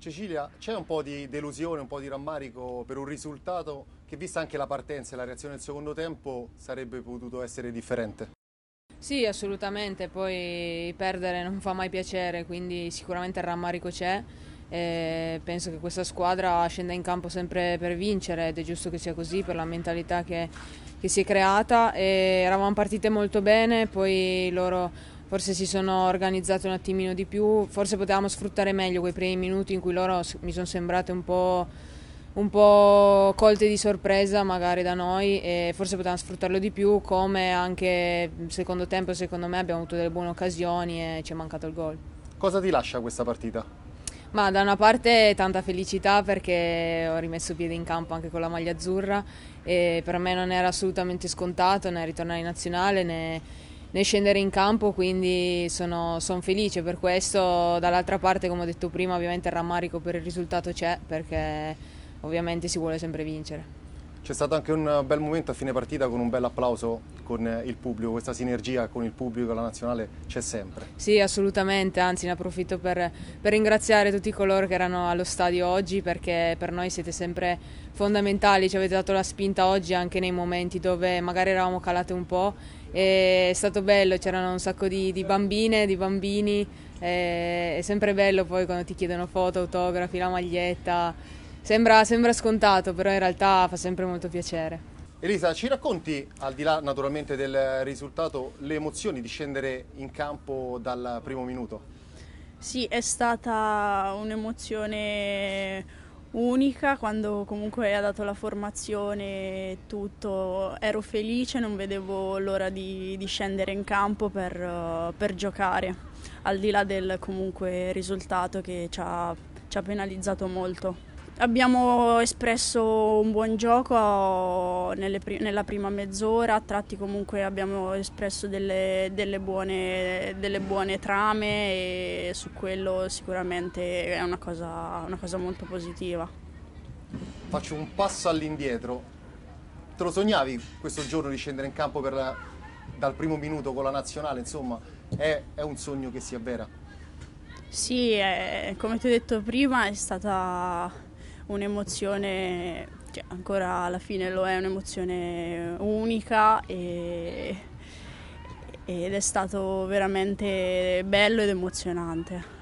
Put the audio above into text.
Cecilia, c'è un po' di delusione, un po' di rammarico per un risultato che vista anche la partenza e la reazione del secondo tempo sarebbe potuto essere differente? Sì, assolutamente, poi perdere non fa mai piacere, quindi sicuramente il rammarico c'è. E eh, penso che questa squadra scenda in campo sempre per vincere ed è giusto che sia così per la mentalità che, che si è creata. E eh, eravamo partite molto bene, poi loro forse si sono organizzate un attimino di più, forse potevamo sfruttare meglio quei primi minuti in cui loro mi sono sembrate un po', un po colte di sorpresa magari da noi e forse potevamo sfruttarlo di più come anche secondo tempo secondo me abbiamo avuto delle buone occasioni e ci è mancato il gol. Cosa ti lascia questa partita? Ma da una parte tanta felicità perché ho rimesso piede in campo anche con la maglia azzurra e per me non era assolutamente scontato né ritornare in nazionale né né scendere in campo, quindi sono, sono felice per questo. Dall'altra parte, come ho detto prima, ovviamente il rammarico per il risultato c'è perché ovviamente si vuole sempre vincere. C'è stato anche un bel momento a fine partita con un bel applauso con il pubblico, questa sinergia con il pubblico e la nazionale c'è sempre. Sì, assolutamente, anzi ne approfitto per, per, ringraziare tutti coloro che erano allo stadio oggi perché per noi siete sempre fondamentali, ci avete dato la spinta oggi anche nei momenti dove magari eravamo calate un po'. è stato bello, c'erano un sacco di, di bambine, di bambini, è sempre bello poi quando ti chiedono foto, autografi, la maglietta. Sembra, sembra scontato, però in realtà fa sempre molto piacere. Elisa, ci racconti, al di là naturalmente del risultato, le emozioni di scendere in campo dal primo minuto? Sì, è stata un'emozione unica quando comunque ha dato la formazione tutto. Ero felice, non vedevo l'ora di, di, scendere in campo per, per, giocare, al di là del comunque risultato che ci ha, ci ha penalizzato molto. Abbiamo espresso un buon gioco pri- nella prima mezz'ora, a tratti comunque abbiamo espresso delle, delle, buone, delle buone, trame e su quello sicuramente è una cosa, una cosa molto positiva. Faccio un passo all'indietro. Te lo sognavi questo giorno di scendere in campo la, dal primo minuto con la nazionale? Insomma, è, è un sogno che si avvera. Sì, è, come ti ho detto prima, è stata un'emozione, cioè ancora alla fine lo è, un'emozione unica e, ed è stato veramente bello ed emozionante.